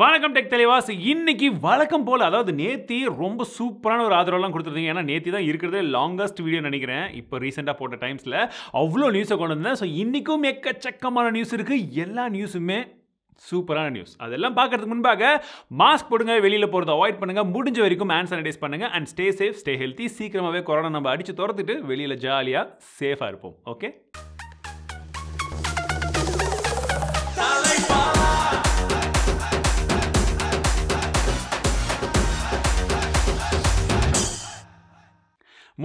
வணக்கம் டெக் தலைவாஸ் இன்னைக்கு வழக்கம் போல் அதாவது நேத்தி ரொம்ப சூப்பரான ஒரு ஆதரவெல்லாம் கொடுத்துருந்தீங்க ஏன்னா நேத்தி தான் இருக்கிறதே லாங்கஸ்ட் வீடியோ நினைக்கிறேன் இப்போ ரீசெண்டாக போட்ட டைம்ஸில் அவ்வளோ நியூஸை கொண்டு வந்தேன் ஸோ இன்றைக்கும் எக்கச்சக்கமான நியூஸ் இருக்குது எல்லா நியூஸுமே சூப்பரான நியூஸ் அதெல்லாம் பார்க்கறதுக்கு முன்பாக மாஸ்க் போடுங்க வெளியில் போகிறத அவாய்ட் பண்ணுங்கள் முடிஞ்ச வரைக்கும் ஹேண்ட் சானிடைஸ் பண்ணுங்க and stay safe stay healthy சீக்கிரமாகவே கொரோனா நம்ம அடித்து துரத்துட்டு வெளியில் ஜாலியாக சேஃபாக இருப்போம் ஓகே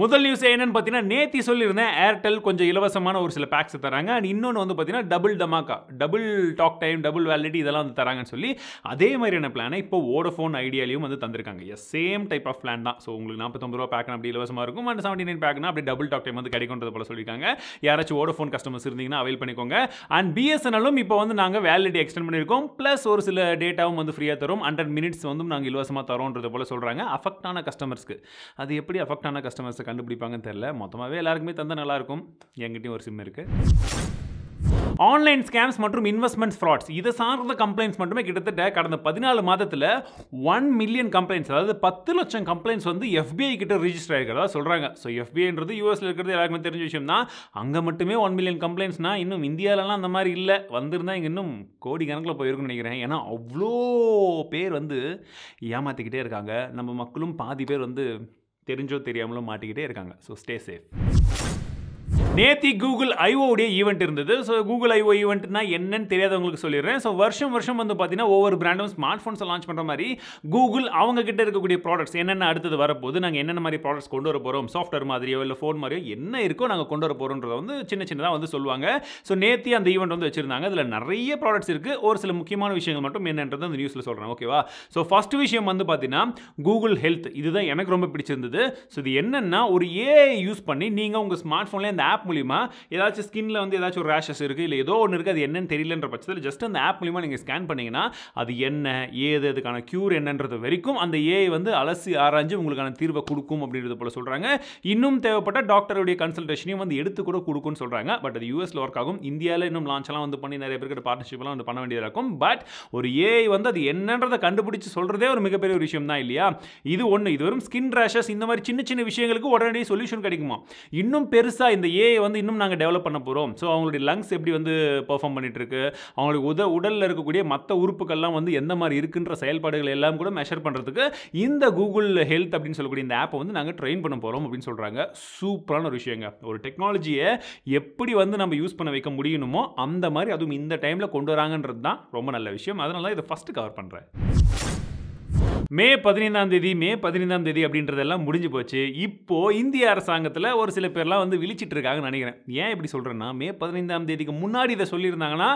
முதல் நியூஸ் என்னன்னு பார்த்தீங்கன்னா நேத்தி சொல்லியிருந்தேன் ஏர்டெல் கொஞ்சம் இலவசமான ஒரு சில பேக்ஸ் தராங்க அண்ட் இன்னொன்று வந்து பார்த்தீங்கன்னா double dhamaka double talk time double validity இதெல்லாம் வந்து தராங்கன்னு சொல்லி அதே மாதிரியான பிளானை இப்போ ஓடோஃபோன் ஐடியாலையும் வந்து தந்திருக்காங்க yes same type of plan தான் ஸோ உங்களுக்கு நாற்பத்தொம்பது ரூபா பேக்கன் அப்படி இலவசமாக இருக்கும் அண்ட் செவன்டி நைன் பேக்னா அப்படி டபுள் டாக் டைம் வந்து கிடைக்கும்ன்றது போல சொல்லியிருக்காங்க யாராச்சும் ஓடோஃபோன் கஸ்டமர்ஸ் இருந்தீங்கன்னா அவைல் பண்ணிக்கோங்க அண்ட் பிஎஸ்என்எலும் இப்போ வந்து நாங்கள் வேலிடி எக்ஸ்டெண்ட் பண்ணியிருக்கோம் ப்ளஸ் ஒரு சில டேட்டாவும் வந்து ஃப்ரீயாக தரும் ஹண்ட்ரட் மினிட்ஸ் வந்து நாங்கள் இலவசமாக தரோன்றது போல சொல்கிறாங்க அஃபெக்டான கஸ்டமர்ஸ்க்கு அது எப்படி அஃபெக்டான கஸ்டமர்ஸ் யூசர்ஸை கண்டுபிடிப்பாங்கன்னு தெரில மொத்தமாகவே எல்லாருக்குமே தந்தால் நல்லாயிருக்கும் என்கிட்டையும் ஒரு சிம் இருக்குது ஆன்லைன் ஸ்கேம்ஸ் மற்றும் இன்வெஸ்ட்மெண்ட்ஸ் ஃப்ராட்ஸ் இதை சார்ந்த கம்ப்ளைண்ட்ஸ் மட்டுமே கிட்டத்தட்ட கடந்த பதினாலு மாதத்தில் ஒன் மில்லியன் கம்ப்ளைண்ட்ஸ் அதாவது பத்து லட்சம் கம்ப்ளைண்ட்ஸ் வந்து எஃபிஐ கிட்ட ரிஜிஸ்டர் ஆகிருக்கிறதா சொல்கிறாங்க ஸோ எஃபிஐன்றது யூஎஸில் இருக்கிறது எல்லாருக்குமே தெரிஞ்ச விஷயம் தான் அங்கே மட்டுமே ஒன் மில்லியன் கம்ப்ளைண்ட்ஸ்னால் இன்னும் இந்தியாவிலலாம் அந்த மாதிரி இல்லை வந்திருந்தால் இங்கே இன்னும் கோடி கணக்கில் போயிருக்குன்னு நினைக்கிறேன் ஏன்னா அவ்வளோ பேர் வந்து ஏமாற்றிக்கிட்டே இருக்காங்க நம்ம மக்களும் பாதி பேர் வந்து தெரிஞ்சோ தெரியாமலோ மாட்டிக்கிட்டே இருக்காங்க ஸோ ஸ்டே சேஃப் நேத்தி கூகுள் ஐஓடைய ஈவெண்ட் இருந்தது ஸோ கூகுள் ஐஓ ஈவெண்ட்னா என்னன்னு தெரியாதவங்களுக்கு சொல்லிடுறேன் ஸோ வருஷம் வருஷம் வந்து பார்த்தீங்கன்னா ஒவ்வொரு பிராண்டும் ஸ்மார்ட் ஃபோன்ஸை லான்ச் பண்ணுற மாதிரி கூகுள் அவங்க கிட்ட இருக்கக்கூடிய ப்ராடக்ட்ஸ் என்னென்ன அடுத்தது வரப்போது நாங்கள் என்னென்ன மாதிரி ப்ராடக்ட்ஸ் கொண்டு வர போகிறோம் சாஃப்ட்வேர் மாதிரியோ இல்லை ஃபோன் மாதிரியோ என்ன இருக்கோ நாங்கள் கொண்டு வர போகிறோன்றத வந்து சின்ன சின்னதாக வந்து சொல்லுவாங்க ஸோ நேத்தி அந்த ஈவெண்ட் வந்து வச்சிருந்தாங்க அதில் நிறைய ப்ராடக்ட்ஸ் இருக்குது ஒரு சில முக்கியமான விஷயங்கள் மட்டும் என்னன்றது அந்த நியூஸில் சொல்கிறேன் ஓகேவா ஸோ ஃபஸ்ட் விஷயம் வந்து பார்த்தீங்கன்னா கூகுள் ஹெல்த் இதுதான் எனக்கு ரொம்ப பிடிச்சிருந்தது ஸோ இது என்னென்னா ஒரு ஏஐ யூஸ் பண்ணி நீங்கள் உங்கள் ஸ்மார்ட் ஃபோனில் இந்த ஆப் ஆப் மூலிமா ஏதாச்சும் ஸ்கின்ல வந்து ஏதாச்சும் ஒரு ரேஷஸ் இருக்குது இல்லை ஏதோ ஒன்று இருக்குது அது என்னன்னு தெரியலன்ற பட்சத்தில் ஜஸ்ட் அந்த ஆப் மூலிமா நீங்கள் ஸ்கேன் பண்ணிங்கன்னா அது என்ன ஏது அதுக்கான க்யூர் என்னன்றது வரைக்கும் அந்த ஏஐ வந்து அலசி ஆராய்ஞ்சு உங்களுக்கான தீர்வை கொடுக்கும் அப்படின்றது போல் சொல்கிறாங்க இன்னும் தேவைப்பட்ட டாக்டருடைய கன்சல்டேஷனையும் வந்து எடுத்து கூட கொடுக்கும்னு சொல்கிறாங்க பட் அது யூஎஸில் ஒர்க் ஆகும் இந்தியாவில் இன்னும் லான்ச்லாம் வந்து பண்ணி நிறைய பேருக்கு பார்ட்னர்ஷிப்லாம் வந்து பண்ண வேண்டியதாக இருக்கும் பட் ஒரு ஏஐ வந்து அது என்னன்றதை கண்டுபிடிச்சி சொல்கிறதே ஒரு மிகப்பெரிய ஒரு விஷயம் தான் இல்லையா இது ஒன்று இது வரும் ஸ்கின் ரேஷஸ் இந்த மாதிரி சின்ன சின்ன விஷயங்களுக்கு உடனடி சொல்யூஷன் கிடைக்குமா இன்னும் பெருசாக இந்த ஏஐ ஏஐ வந்து இன்னும் நாங்கள் டெவலப் பண்ண போகிறோம் ஸோ அவங்களுடைய லங்ஸ் எப்படி வந்து பெர்ஃபார்ம் பண்ணிகிட்ருக்கு அவங்களுக்கு உத உடலில் இருக்கக்கூடிய மற்ற உறுப்புகள்லாம் வந்து எந்த மாதிரி இருக்குன்ற செயல்பாடுகள் எல்லாம் கூட மெஷர் பண்ணுறதுக்கு இந்த கூகுள் ஹெல்த் அப்படின்னு சொல்லக்கூடிய இந்த ஆப்பை வந்து நாங்கள் ட்ரெயின் பண்ண போகிறோம் அப்படின்னு சொல்கிறாங்க சூப்பரான ஒரு விஷயங்க ஒரு டெக்னாலஜியை எப்படி வந்து நம்ம யூஸ் பண்ண வைக்க முடியணுமோ அந்த மாதிரி அதுவும் இந்த டைமில் கொண்டு வராங்கன்றது தான் ரொம்ப நல்ல விஷயம் அதனால இதை ஃபஸ்ட்டு கவர் பண்ணுறேன் மே பதினைந்தாம் தேதி மே பதினைந்தாம் தேதி அப்படின்றதெல்லாம் முடிஞ்சு போச்சு இப்போ இந்திய அரசாங்கத்தில் ஒரு சில பேர்லாம் வந்து விழிச்சிட்டு இருக்காங்கன்னு நினைக்கிறேன் ஏன் இப்படி சொல்கிறேன்னா மே பதினைந்தாம் தேதிக்கு முன்னாடி இதை சொல்லியிருந்தாங்கன்னா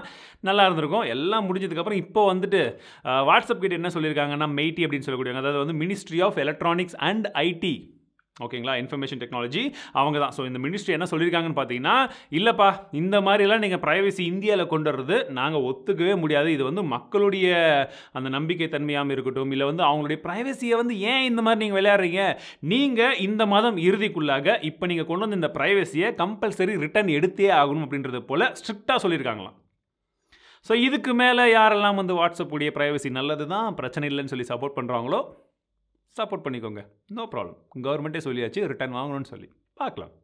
நல்லா இருந்திருக்கும் எல்லாம் முடிஞ்சதுக்கப்புறம் இப்போ வந்துட்டு வாட்ஸ்அப் கிட்ட என்ன சொல்லியிருக்காங்கன்னா மெய்டி அப்படின்னு சொல்லக்கூடிய அதாவது வந்து ministry of electronics and IT ஓகேங்களா இன்ஃபர்மேஷன் டெக்னாலஜி அவங்க தான் ஸோ இந்த மினிஸ்ட்ரி என்ன சொல்லியிருக்காங்கன்னு பார்த்தீங்கன்னா இல்லைப்பா இந்த மாதிரிலாம் நீங்கள் ப்ரைவசி இந்தியாவில் கொண்டு வர்றது நாங்கள் ஒத்துக்கவே முடியாது இது வந்து மக்களுடைய அந்த நம்பிக்கை தன்மையாகவும் இருக்கட்டும் இல்லை வந்து அவங்களுடைய ப்ரைவசியை வந்து ஏன் இந்த மாதிரி நீங்கள் விளையாடுறீங்க நீங்கள் இந்த மாதம் இறுதிக்குள்ளாக இப்போ நீங்கள் கொண்டு வந்து இந்த ப்ரைவசியை கம்பல்சரி ரிட்டர்ன் எடுத்தே ஆகணும் அப்படின்றது போல் ஸ்ட்ரிக்டாக சொல்லியிருக்காங்களாம் ஸோ இதுக்கு மேலே யாரெல்லாம் வந்து வாட்ஸ்அப்புடைய ப்ரைவசி நல்லது தான் பிரச்சனை இல்லைன்னு சொல்லி சப்போர்ட் பண்ணுறாங்களோ சப்போர்ட் பண்ணிக்கோங்க நோ ப்ராப்ளம் கவர்மெண்ட்டே சொல்லியாச்சு ரிட்டர்ன் வாங்கணும்னு சொல்லி பார்க்கலாம்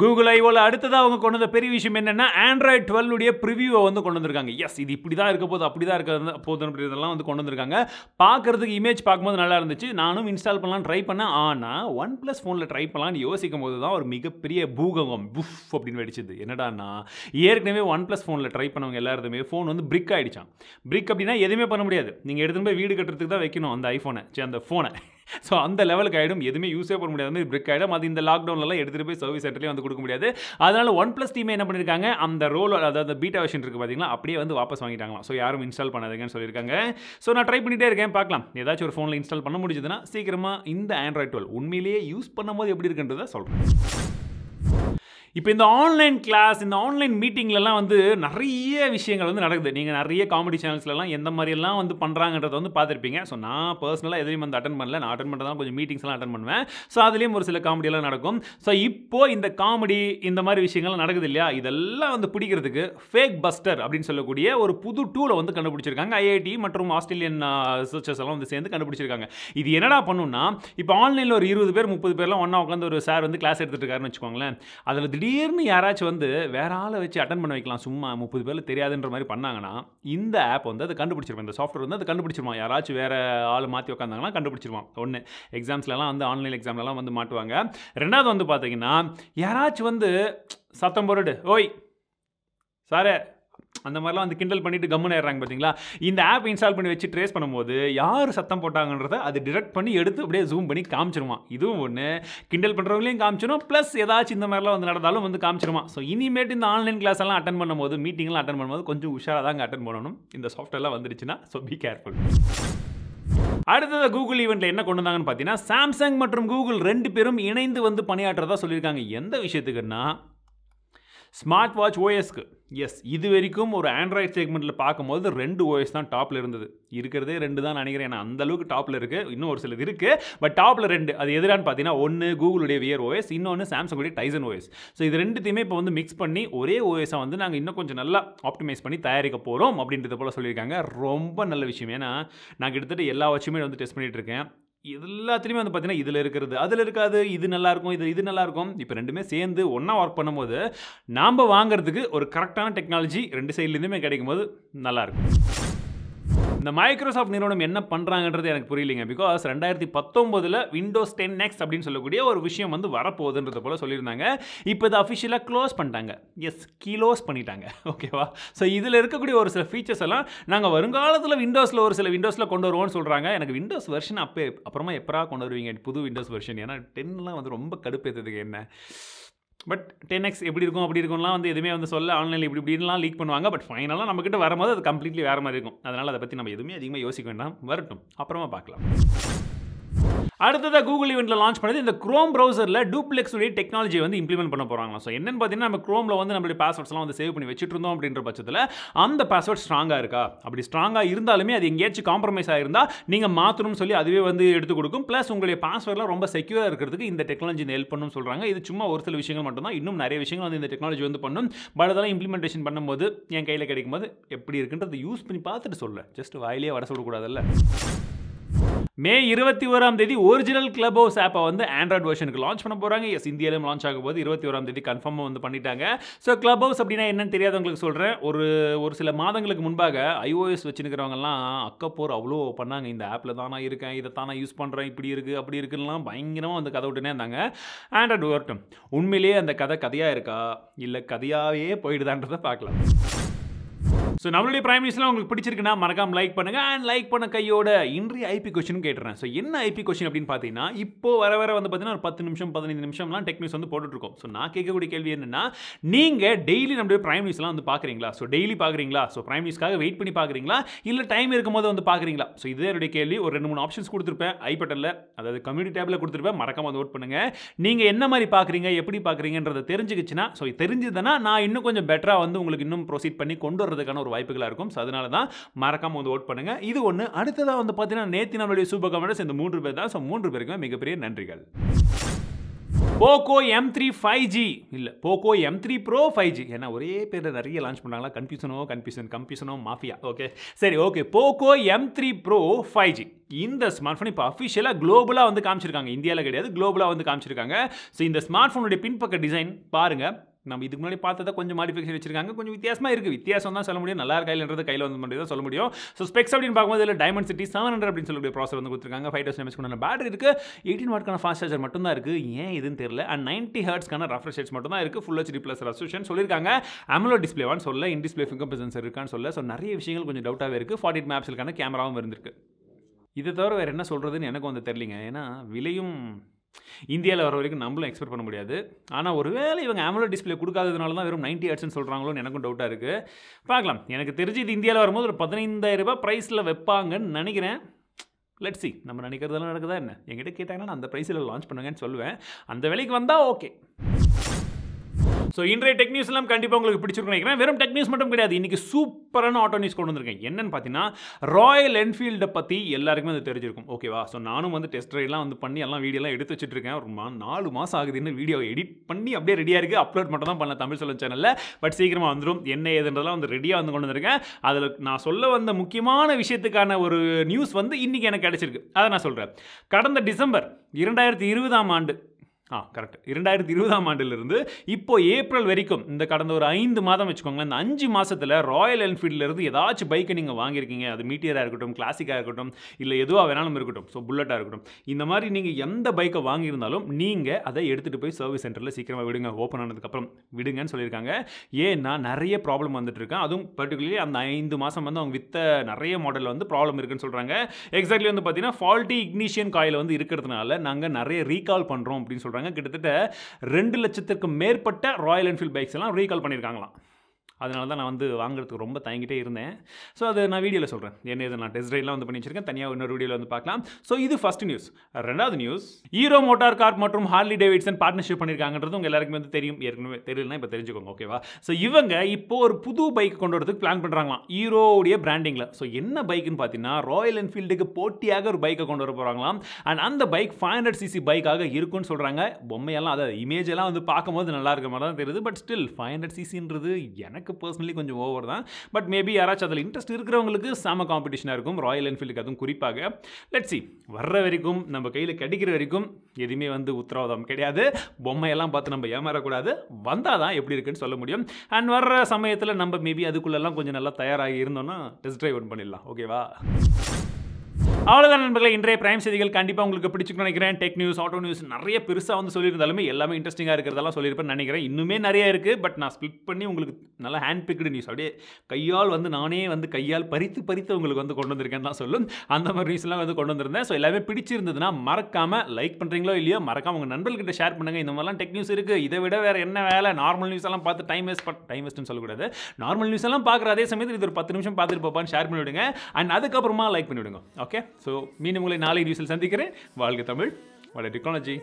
கூகுள் ஐவோவில் அடுத்ததாக அவங்க கொண்டு வந்த பெரிய விஷயம் என்னென்னா ஆண்ட்ராய்ட் டுவெல்லுடைய ப்ரிவியூவை வந்து கொண்டு வந்திருக்காங்க எஸ் இது இப்படி தான் இருக்க போது அப்படி தான் இருக்க போதும் அப்படின்றதெல்லாம் வந்து கொண்டு வந்திருக்காங்க பார்க்குறதுக்கு இமேஜ் பார்க்கும்போது நல்லா இருந்துச்சு நானும் இன்ஸ்டால் பண்ணலாம் ட்ரை பண்ணேன் ஆனால் ஒன் ப்ளஸ் ஃபோனில் ட்ரை பண்ணலான்னு யோசிக்கும் போது தான் ஒரு மிகப்பெரிய பூகங்கம் புஃப் அப்படின்னு வெடிச்சது என்னடானா ஏற்கனவே ஒன் ப்ளஸ் ஃபோனில் ட்ரை பண்ணவங்க எல்லாருமே ஃபோன் வந்து பிரிக் ஆகிடுச்சான் பிரிக் அப்படின்னா எதுவுமே பண்ண முடியாது நீங்கள் எடுத்துகிட்டு போய் வீடு கட்டுறதுக்கு தான் வைக்கணும் அந்த ஐஃபோனை சரி அந்த ஃபோனை ஸோ அந்த லெவலுக்கு ஆகிடும் எதுவுமே யூஸே பண்ண முடியாது மாதிரி பிரிக் ஆகிடும் அது இந்த லாக்டவுன்லாம் எடுத்துகிட்டு போய் சர்வீஸ் சென்டர்லேயே வந்து கொடுக்க முடியாது அதனால் ஒன் ப்ளஸ் டீமே என்ன பண்ணியிருக்காங்க அந்த ரோல் அதாவது பீட்டா வெர்ஷன் இருக்குது பார்த்தீங்களா அப்படியே வந்து வாபஸ் வாங்கிட்டாங்களாம் ஸோ யாரும் இன்ஸ்டால் பண்ணாதுங்கன்னு சொல்லியிருக்காங்க ஸோ நான் ட்ரை பண்ணிகிட்டே இருக்கேன் பார்க்கலாம் ஏதாச்சும் ஒரு ஃபோனில் இன்ஸ்டால் பண்ண முடிஞ்சதுன்னா சீக்கிரமாக இந்த ஆண்ட்ராய்ட் டுவெல் உண்மையிலேயே யூஸ் பண்ணும்போது எப்படி இருக்குன்றதை சொல்கிறேன் இப்போ இந்த ஆன்லைன் கிளாஸ் இந்த ஆன்லைன் மீட்டிங்லலாம் வந்து நிறைய விஷயங்கள் வந்து நடக்குது நீங்கள் நிறைய காமெடி சேனல்ஸ்லலாம் எந்த மாதிரியெல்லாம் வந்து பண்ணுறாங்கன்றத வந்து பார்த்துருப்பீங்க ஸோ நான் பர்சனலாக எதையும் வந்து அட்டன் பண்ணல நான் அட்டன் பண்ணுறதான் கொஞ்சம் மீட்டிங்ஸ்லாம் அட்டன் பண்ணுவேன் ஸோ அதுலேயும் ஒரு சில காமெடியெல்லாம் நடக்கும் ஸோ இப்போது இந்த காமெடி இந்த மாதிரி விஷயங்கள்லாம் நடக்குது இல்லையா இதெல்லாம் வந்து பிடிக்கிறதுக்கு ஃபேக் பஸ்டர் அப்படின்னு சொல்லக்கூடிய ஒரு புது டூலை வந்து கண்டுபிடிச்சிருக்காங்க ஐஐடி மற்றும் ஆஸ்திரேலியன் ரிசர்ச்சர்ஸ் எல்லாம் வந்து சேர்ந்து கண்டுபிடிச்சிருக்காங்க இது என்னடா பண்ணுன்னா இப்போ ஆன்லைனில் ஒரு இருபது பேர் முப்பது பேர்லாம் ஒன்றா உட்காந்து ஒரு சார் வந்து கிளாஸ் எடுத்துகிட்டு இருக்காருன்னு வச்சுக்கோங்களேன் அதில் திடீர் திடீர்னு யாராச்சும் வந்து வேற ஆளை வச்சு அட்டன் பண்ண வைக்கலாம் சும்மா முப்பது பேர் தெரியாதுன்ற மாதிரி பண்ணாங்கன்னா இந்த ஆப் வந்து அதை கண்டுபிடிச்சிருவோம் இந்த சாஃப்ட்வேர் வந்து அதை கண்டுபிடிச்சிருவோம் யாராச்சும் வேறு ஆள் மாற்றி உட்காந்தாங்கன்னா கண்டுபிடிச்சிருவான் ஒன்று எக்ஸாம்ஸ்லலாம் வந்து ஆன்லைன் எக்ஸாம்லலாம் வந்து மாட்டுவாங்க ரெண்டாவது வந்து பார்த்தீங்கன்னா யாராச்சும் வந்து சத்தம் பொருடு ஓய் சாரே அந்த மாதிரிலாம் வந்து கிண்டல் பண்ணிட்டு கம்முன்னு ஏறாங்க பார்த்தீங்களா இந்த ஆப் இன்ஸ்டால் பண்ணி வச்சு ட்ரேஸ் பண்ணும்போது யார் சத்தம் போட்டாங்கன்றத அது டிடெக்ட் பண்ணி எடுத்து அப்படியே ஜூம் பண்ணி காமிச்சிருவான் இதுவும் ஒன்று கிண்டல் பண்ணுறவங்களையும் காமிச்சிடும் ப்ளஸ் ஏதாச்சும் இந்த மாதிரிலாம் வந்து நடந்தாலும் வந்து காமிச்சிருவான் ஸோ இனிமேட்டு இந்த ஆன்லைன் கிளாஸ் எல்லாம் அட்டன் பண்ணும்போது மீட்டிங்லாம் அட்டன் பண்ணும்போது கொஞ்சம் உஷாராக தாங்க அட்டன் பண்ணணும் இந்த சாஃப்ட்வேர்லாம் வந்துருச்சுன்னா ஸோ பி கேர்ஃபுல் அடுத்தது கூகுள் ஈவெண்ட்ல என்ன கொண்டு வந்தாங்கன்னு பார்த்தீங்கன்னா சாம்சங் மற்றும் கூகுள் ரெண்டு பேரும் இணைந்து வந்து பணியாற்றுறதா சொல்லியிருக்காங்க எந்த விஷயத்துக்குன்னா ஸ்மார்ட் வாட்ச் ஓஎஸ்க்கு எஸ் இது வரைக்கும் ஒரு ஆண்ட்ராய்ட் செக்மெண்ட்டில் பார்க்கும்போது ரெண்டு ஓஎஸ் தான் டாப்பில் இருந்தது இருக்கிறதே ரெண்டு தான் நினைக்கிறேன் ஏன்னா அளவுக்கு டாப்பில் இருக்குது இன்னும் ஒரு சிலது இருக்குது பட் டாப்பில் ரெண்டு அது எதிரான்னு பார்த்தீங்கன்னா ஒன்று கூகுளுடைய வியர் ஓஎஸ் இன்னொன்று சாம்சங்குடைய டைசன் ஓஎஸ் ஸோ இது ரெண்டுத்தையுமே இப்போ வந்து மிக்ஸ் பண்ணி ஒரே ஓஎஸை வந்து நாங்கள் இன்னும் கொஞ்சம் நல்லா ஆப்டிமைஸ் பண்ணி தயாரிக்க போகிறோம் அப்படின்றத போல் சொல்லியிருக்காங்க ரொம்ப நல்ல விஷயம் ஏன்னா நான் கிட்டத்தட்ட எல்லா வாட்சுமே வந்து டெஸ்ட் பண்ணிகிட்டு இருக்கேன் எல்லாத்துலேயுமே வந்து பார்த்தீங்கன்னா இதில் இருக்கிறது அதில் இருக்காது இது நல்லாயிருக்கும் இது இது நல்லாயிருக்கும் இப்போ ரெண்டுமே சேர்ந்து ஒன்றா ஒர்க் பண்ணும்போது நாம் வாங்குறதுக்கு ஒரு கரெக்டான டெக்னாலஜி ரெண்டு சைட்லேருந்துமே கிடைக்கும்போது நல்லாயிருக்கும் இந்த மைக்ரோசாஃப்ட் நிறுவனம் என்ன பண்ணுறாங்கன்றது எனக்கு புரியலைங்க பிகாஸ் ரெண்டாயிரத்தி பத்தொம்பதில் விண்டோஸ் டென் எக்ஸ் அப்படின்னு சொல்லக்கூடிய ஒரு விஷயம் வந்து வரப்போகுதுன்றது போல் சொல்லியிருந்தாங்க இப்போ இதை அஃபிஷியலாக க்ளோஸ் பண்ணிட்டாங்க எஸ் கிளோஸ் பண்ணிட்டாங்க ஓகேவா ஸோ இதில் இருக்கக்கூடிய ஒரு சில ஃபீச்சர்ஸ் எல்லாம் நாங்கள் வருங்காலத்தில் விண்டோஸில் ஒரு சில விண்டோஸில் கொண்டு வருவோம்னு சொல்கிறாங்க எனக்கு விண்டோஸ் வெர்ஷன் அப்போ அப்புறமா எப்பரா கொண்டு வருவீங்க புது விண்டோஸ் வெர்ஷன் ஏன்னா டென்லாம் வந்து ரொம்ப கடுப்பேற்றதுக்கு என்ன பட் டென் எக்ஸ் எப்படி இருக்கும் அப்படி இருக்கும்லாம் வந்து எதுவுமே வந்து சொல்ல ஆன்லைனில் இப்படி இப்படின்லாம் லீக் பண்ணுவாங்க பட் ஃபைனலாக நம்மக்கிட்ட வரும்போது அது கம்ப்ளீட்லி வேறு மாதிரி இருக்கும் அதனால் அதை பற்றி நம்ம எதுவுமே அதிகமாக யோசிக்க வேண்டாம் வரட்டும் அப்புறமா பார்க்கலாம் அடுத்ததாக கூகுள் இவெண்ட்டில் லான்ச் பண்ணது இந்த க்ரோம் ப்ரௌசரில் டூப்ளெக்ஸ் டெக்னாலஜி வந்து இம்ப்ளிமெண்ட் பண்ண போகிறாங்களா ஸோ என்னென்னு பார்த்தீங்கன்னா நம்ம க்ரோமில் வந்து நம்மளுடைய பாஸ்வேர்ட்ஸ்லாம் வந்து சேவ் பண்ணி வச்சுட்டு இருந்தோம் அப்படின்ற பட்சத்தில் அந்த பாஸ்வேர்ட் ஸ்ட்ராங்காக இருக்கா அப்படி ஸ்ட்ராங்காக இருந்தாலுமே அது எங்கேயாச்சும் காம்ப்ரமைஸ் ஆகிருந்தால் நீங்கள் மாற்றணும்னு சொல்லி அதுவே வந்து எடுத்து கொடுக்கும் ப்ளஸ் உங்களுடைய பாஸ்வேர்ட்லாம் ரொம்ப செக்யூராக இருக்கிறதுக்கு இந்த டெக்னாலஜி ஹெல்ப் பண்ணணும்னு சொல்கிறாங்க இது சும்மா ஒரு சில விஷயங்கள் மட்டும்தான் இன்னும் நிறைய விஷயங்கள் வந்து இந்த டெக்னாலஜி வந்து பண்ணும் பட் அதெல்லாம் இம்ப்ளிமெண்டேஷன் பண்ணும்போது என் கையில் கிடைக்கும்போது எப்படி இருக்குன்றது யூஸ் பண்ணி பார்த்துட்டு சொல்ல ஜஸ்ட் வாயிலே வர சொல்லக்கூடாதுல்ல மே இருபத்தி ஓராம் தேதி ஒரிஜினல் கிளப் ஹவுஸ் ஆப்பை வந்து ஆண்ட்ராய்டு வெர்ஷனுக்கு லான்ச் பண்ண போகிறாங்க எஸ் இந்தியாவிலும் லான்ச் ஆகும் போது இருபத்தி ஓராம் தேதி கன்ஃபார்மாக வந்து பண்ணிட்டாங்க ஸோ கிளப் ஹவுஸ் அப்படின்னா என்னன்னு தெரியாதவங்களுக்கு சொல்கிறேன் ஒரு ஒரு சில மாதங்களுக்கு முன்பாக ஐஓஎஸ் வச்சுருக்கிறவங்கலாம் அக்கப்போர் அவ்வளோ பண்ணாங்க இந்த ஆப்பில் தானே இருக்கேன் இதை தானா யூஸ் பண்ணுறேன் இப்படி இருக்குது அப்படி இருக்குலாம் பயங்கரமாக வந்து கதை விட்டுனே இருந்தாங்க ஆண்ட்ராய்டு ஒர்ட்டும் உண்மையிலேயே அந்த கதை கதையாக இருக்கா இல்லை கதையாகவே போயிடுதான்றதை பார்க்கலாம் ஸோ நம்மளுடைய பிரைம் மினிஸ்டர்லாம் உங்களுக்கு பிடிச்சிருக்குன்னா மறக்காம லைக் பண்ணுங்க அண்ட் லைக் பண்ண கையோட இன்றி ஐபி கொஸ்டின் கேட்டுறேன் ஸோ என்ன ஐபி கொஸ்டின் அப்படின்னு பார்த்தீங்கன்னா இப்போ வர வர வந்து பார்த்தீங்கன்னா ஒரு பத்து நிமிஷம் பதினைந்து நிமிஷம்லாம் டெக் நியூஸ் வந்து போட்டுட்ருக்கோம் ஸோ நான் கேட்கக்கூடிய கேள்வி என்னன்னா நீங்கள் டெய்லி நம்மளுடைய பிரைம் மினிஸ்டர்லாம் வந்து பார்க்குறீங்களா ஸோ டெய்லி பார்க்குறீங்களா ஸோ பிரைம் நியூஸ்க்காக வெயிட் பண்ணி பார்க்குறீங்களா இல்லை டைம் இருக்கும்போது வந்து பார்க்குறீங்களா ஸோ இதே என்னுடைய கேள்வி ஒரு ரெண்டு மூணு ஆப்ஷன்ஸ் கொடுத்துருப்பேன் ஐபட்டில் அதாவது கம்யூனிட்டி டேபில் கொடுத்துருப்பேன் மறக்காம வந்து ஓட் பண்ணுங்கள் நீங்கள் என்ன மாதிரி பார்க்குறீங்க எப்படி பார்க்குறீங்கன்றதை தெரிஞ்சுக்கிச்சுன்னா ஸோ தெரிஞ்சுதுன்னா நான் இன்னும் கொஞ்சம் பெட்டராக வந்து உங்களுக்கு இன்னும் ப்ரொசீட் பண்ணி கொண்டு வரதுக்கான ஒரு வாய்ப்புகளாக இருக்கும் ஸோ அதனால தான் மறக்காமல் வந்து ஓட் பண்ணுங்கள் இது ஒன்று அடுத்ததாக வந்து பார்த்தீங்கன்னா நேற்று நம்மளுடைய சூப்பர் கமெண்ட்ஸ் இந்த மூன்று பேர் தான் ஸோ மூன்று பேருக்குமே மிகப்பெரிய நன்றிகள் Poco M three five G இல்லை Poco M three pro five G ஏன்னா ஒரே பேரில் நிறைய லான்ச் பண்ணாங்களா கன்ஃபியூஷனோ கன்ஃபியூஷன் கன்ஃபியூஷனோ மாஃபியா ஓகே சரி okay Poco M three pro five G இந்த ஸ்மார்ட் ஃபோன் இப்போ அஃபிஷியலாக குளோபலாக வந்து காமிச்சிருக்காங்க இந்தியாவில் கிடையாது குளோபலாக வந்து காமிச்சிருக்காங்க ஸோ இந்த ஸ்மார்ட் ஃபோனுடைய பின்பக்க டிசைன் பாருங்கள் நம்ம இதுக்கு முன்னாடி பார்த்ததை கொஞ்சம் மாடிஃபிகேஷன் வச்சிருக்காங்க கொஞ்சம் வித்தியாசமாக இருக்குது வித்தியாசம் தான் சொல்ல முடியும் நல்லா இருக்கா இல்லைன்றது கையில் வந்து மட்டும் சொல்ல முடியும் ஸோ ஸ்பெக்ஸ் அப்படின்னு பார்க்கும்போது இல்லை டைமண்ட் சிட்டி செவன் ஹண்ட்ரட் அப்படின்னு சொல்லக்கூடிய ப்ராசர் வந்து கொடுத்துருக்காங்க ஃபைவ் தௌசண்ட் எம்எஸ் கொண்ட பேட்டரி இருக்குது எயிட்டின் வாட்க்கான ஃபாஸ்ட் சார்ஜர் மட்டும் தான் இருக்குது ஏன் இதுன்னு தெரியல அண்ட் நைன்ட்டி ஹர்ட்ஸ்க்கான ரெஃப்ரெஷ் ரேட்ஸ் மட்டும் தான் இருக்குது ஃபுல் ஹெச்டி ப்ளஸ் ரெசல்யூஷன் சொல்லியிருக்காங்க அமலோ டிஸ்பிளேவான்னு சொல்ல இன் டிஸ்பிளே ஃபிங்கர் பிரசன்ஸ் இருக்கான்னு சொல்ல ஸோ நிறைய விஷயங்கள் கொஞ்சம் டவுட்டாகவே இருக்குது ஃபார்ட்டி மேப்ஸ்க்கான கேமராவும் இருந்திருக்கு இதை தவிர வேறு என்ன சொல்கிறதுன்னு எனக்கு வந்து தெரியலிங்க ஏன்னா விலையும் இந்தியாவில் வர வரைக்கும் நம்மளும் எக்ஸ்பெக்ட் பண்ண முடியாது ஆனால் ஒருவேளை இவங்க ஆமலோ டிஸ்பிளே கொடுக்காததுனால தான் வெறும் நைன்ட்டி ஹர்ட்ஸ்னு சொல்கிறாங்களோன்னு எனக்கும் டவுட்டாக இருக்குது பார்க்கலாம் எனக்கு தெரிஞ்சு இது இந்தியாவில் வரும்போது ஒரு பதினைந்தாயிரம் ரூபாய் ப்ரைஸில் வைப்பாங்கன்னு நினைக்கிறேன் லெட்ஸி நம்ம நினைக்கிறதெல்லாம் நடக்குதா என்ன எங்கிட்ட கேட்டாங்கன்னா நான் அந்த ப்ரைஸில் லான்ச் பண்ணுங்கன்னு சொல்லுவேன் அந்த விலைக்கு வந்தால் ஓகே ஸோ இன்றைய டெக் எல்லாம் கண்டிப்பாக உங்களுக்கு பிடிச்சிருக்கோம் வெறும் டெக் மட்டும் கிடையாது இன்றைக்கி சூப்பரான ஆட்டோ நியூஸ் கொண்டு வந்திருக்கேன் என்னன்னு பார்த்தீங்கன்னா ராயல் என்ஃபீல்டை பற்றி எல்லாருக்குமே அது தெரிஞ்சிருக்கும் ஓகேவா ஸோ நானும் வந்து டெஸ்ட் ரைட்லாம் வந்து பண்ணி எல்லாம் வீடியோலாம் எடுத்து வச்சுட்டு இருக்கேன் ஒரு நாலு மாதம் ஆகுது இன்னும் வீடியோ எடிட் பண்ணி அப்படியே ரெடியாக இருக்குது அப்லோட் மட்டும் தான் பண்ணல தமிழ் சொல்ல சேனலில் பட் சீக்கிரமாக வந்துடும் என்ன ஏதுன்றதெல்லாம் வந்து ரெடியாக வந்து கொண்டு வந்திருக்கேன் அதில் நான் சொல்ல வந்த முக்கியமான விஷயத்துக்கான ஒரு நியூஸ் வந்து இன்றைக்கி எனக்கு கிடச்சிருக்கு அதை நான் சொல்கிறேன் கடந்த டிசம்பர் இரண்டாயிரத்தி இருபதாம் ஆண்டு ஆ கரெக்ட் இரண்டாயிரத்தி இருபதாம் ஆண்டிலிருந்து இப்போ ஏப்ரல் வரைக்கும் இந்த கடந்த ஒரு ஐந்து மாதம் வச்சுக்கோங்களேன் இந்த அஞ்சு மாதத்தில் ராயல் என்ஃபீல்டிலேருந்து ஏதாச்சும் பைக்கை நீங்கள் வாங்கியிருக்கீங்க அது மீட்டியராக இருக்கட்டும் கிளாசிக்காக இருக்கட்டும் இல்லை எதுவாக வேணாலும் இருக்கட்டும் ஸோ புல்லட்டாக இருக்கட்டும் இந்த மாதிரி நீங்கள் எந்த பைக்கை வாங்கியிருந்தாலும் நீங்கள் அதை எடுத்துகிட்டு போய் சர்வீஸ் சென்டரில் சீக்கிரமாக விடுங்க ஓப்பன் ஆனதுக்கப்புறம் விடுங்கன்னு சொல்லியிருக்காங்க ஏன்னா நிறைய ப்ராப்ளம் வந்துட்டு இருக்கேன் அதுவும் பர்டிகுலர்லி அந்த ஐந்து மாதம் வந்து அவங்க வித்த நிறைய மாடலில் வந்து ப்ராப்ளம் இருக்குதுன்னு சொல்கிறாங்க எக்ஸாக்ட்லி வந்து பார்த்தீங்கன்னா ஃபால்ட்டி இக்னிஷியன் காயில் வந்து இருக்கிறதுனால நாங்கள் நிறைய ரீகால் பண்ணுறோம் அப்படின்னு சொல்கிறாங்க சொல்கிறாங்க கிட்டத்தட்ட ரெண்டு லட்சத்திற்கு மேற்பட்ட ராயல் என்ஃபீல்ட் பைக்ஸ் எல்லாம் ரீகால் பண்ணியிருக்காங்களாம் அதனால தான் நான் வந்து வாங்குறதுக்கு ரொம்ப தயங்கிட்டே இருந்தேன் ஸோ அதை நான் வீடியோவில் சொல்கிறேன் என்ன இதை நான் டெஸ்ட் ரைட்லாம் வந்து பண்ணி வச்சிருக்கேன் தனியாக இன்னொரு வீடியோவில் வந்து பார்க்கலாம் ஸோ இது ஃபஸ்ட் நியூஸ் ரெண்டாவது நியூஸ் ஹீரோ மோட்டார் கார் மற்றும் ஹார்லி டேவிட்சன் பார்ட்னர்ஷிப் பண்ணியிருக்காங்கன்றது உங்கள் எல்லாருக்குமே வந்து தெரியும் ஏற்கனவே தெரியலனா இப்போ தெரிஞ்சுக்கோங்க ஓகேவா ஸோ இவங்க இப்போ ஒரு புது பைக் கொண்டு வரதுக்கு பிளான் பண்ணுறாங்களாம் ஈரோடைய பிராண்டிங்கில் ஸோ என்ன பைக்குன்னு பார்த்தீங்கன்னா ராயல் என்ஃபீல்டுக்கு போட்டியாக ஒரு பைக்கை கொண்டு வர போகிறாங்களாம் அண்ட் அந்த பைக் ஃபைவ் ஹண்ட்ரட் சிசி பைக்காக இருக்கும்னு சொல்கிறாங்க பொம்மையெல்லாம் அதாவது இமேஜெல்லாம் வந்து பார்க்கும்போது நல்லா இருக்க மாதிரி தான் தெரியுது பட் ஸ்டில் ஃபைவ் ஹண்ட்ரட் சிசின்றது எனக்கு எனக்கு பர்சனலி கொஞ்சம் ஓவர் தான் பட் மேபி யாராச்சும் அதில் இன்ட்ரெஸ்ட் இருக்கிறவங்களுக்கு செம காம்படிஷனாக இருக்கும் ராயல் என்ஃபீல்டுக்கு அதுவும் குறிப்பாக லெட் சி வர்ற வரைக்கும் நம்ம கையில் கிடைக்கிற வரைக்கும் எதுவுமே வந்து உத்தரவாதம் கிடையாது பொம்மையெல்லாம் பார்த்து நம்ம ஏமாறக்கூடாது வந்தால் தான் எப்படி இருக்குன்னு சொல்ல முடியும் அண்ட் வர்ற சமயத்தில் நம்ம மேபி அதுக்குள்ளெல்லாம் கொஞ்சம் நல்லா தயாராகி இருந்தோம்னா டெஸ்ட் ட்ரைவ் ஒன் பண்ணிடலாம் ஓகேவா அவ்வளோதான் நண்பர்களே இன்றைய பிரைம் செய்திகள் கண்டிப்பாக உங்களுக்கு பிடிச்சிக்கணும் நினைக்கிறேன் டெக் நியூஸ் ஆட்டோ நியூஸ் நிறைய பெருசாக வந்து சொல்லியிருந்தாலுமே எல்லாமே இன்ட்ரெஸ்டிங்காக இருக்கிறதெல்லாம் சொல்லியிருப்பேன் நினைக்கிறேன் இன்னுமே நிறைய இருக்குது பட் நான் ஸ்பிளிட் பண்ணி உங்களுக்கு நல்லா ஹேண்ட் பிக்டு நியூஸ் அப்படியே கையால் வந்து நானே வந்து கையால் பறித்து பறித்து உங்களுக்கு வந்து கொண்டு வந்திருக்கேன்னு தான் சொல்லும் அந்த மாதிரி நியூஸ்லாம் வந்து கொண்டு வந்திருந்தேன் ஸோ எல்லாமே பிடிச்சிருந்ததுன்னா மறக்காமல் லைக் பண்ணுறீங்களோ இல்லையோ மறக்காம உங்கள் நண்பர்கிட்ட ஷேர் பண்ணுங்கள் இந்த மாதிரிலாம் டெக் நியூஸ் இருக்குது இதை விட வேறு என்ன வேலை நார்மல் நியூஸ் எல்லாம் பார்த்து டைம் வேஸ்ட் டைம் வேஸ்ட்னு சொல்லக்கூடாது நார்மல் நியூஸ் எல்லாம் பார்க்குற அதே சமயத்தில் இது ஒரு பத்து நிமிஷம் பார்த்துட்டு போப்பான்னு ஷேர் பண்ணிவிடுங்க அண்ட் அதுக்கப்புறமா லைக் பண்ணிவிடுங்க ஓகே ஸோ மீண்டும் உங்களை நாளை நியூஸில் சந்திக்கிறேன் வாழ்க தமிழ் வாழ்க டெக்னாலஜி